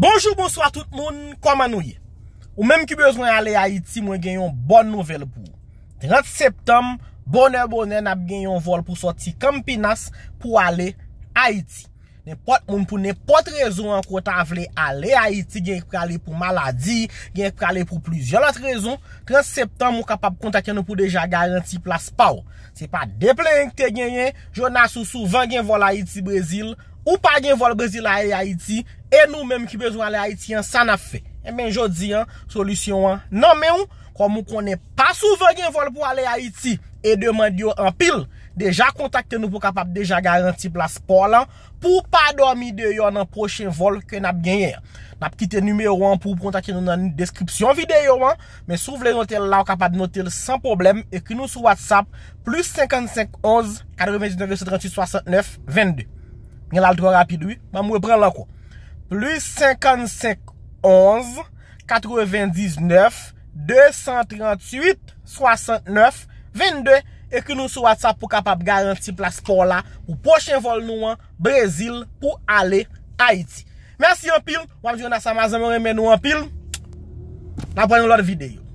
Bonjour, bonsoir tout moun, koma nou ye? Ou mèm ki bezwen ale Haiti, mwen genyon bon nouvel pou. 30 septem, bonèr bonèr nap genyon vol pou soti Kampinas pou ale Haiti. Mwen pou nepot rezon an kota avle ale Haiti, genyon pou ale pou maladi, genyon pou ale pou plizyon lot rezon. 30 septem, mwen kapap kontakè nou pou deja garanti plas pa ou. Se pa deple yon ki te genyon, Jonas Ousouvan genyon vol Haiti-Brezil. Ou pa gen vol Brezila e Haiti E nou menm ki bezou ale Haiti San ap fe E eh men jodi, solusyon an Nan men ou, kon mou konen pa souve gen vol pou ale Haiti E deman diyo an pil Deja kontakte nou pou kapap deja garanti Plaspor lan Pou pa dormi deyo nan prochen vol Ke nap genye Nap kite numero an pou kontakte nou nan description video Men sou vle notel la ou kapap notel San problem Ek nou sou whatsapp Plus 55 11 Karemen 19 38 69 22 Mwen al tro rapide wè, mwen mwen pren lakou. Plus 55, 11, 99, 238, 69, 22. E ki nou sou atsa pou kapap garanti plas pou la. Ou pochen vol nou an, Brezil pou ale Haiti. Mersi yon pil. Wap diyon asa ma zan mwen remen nou an pil. La pren yon lot videyo.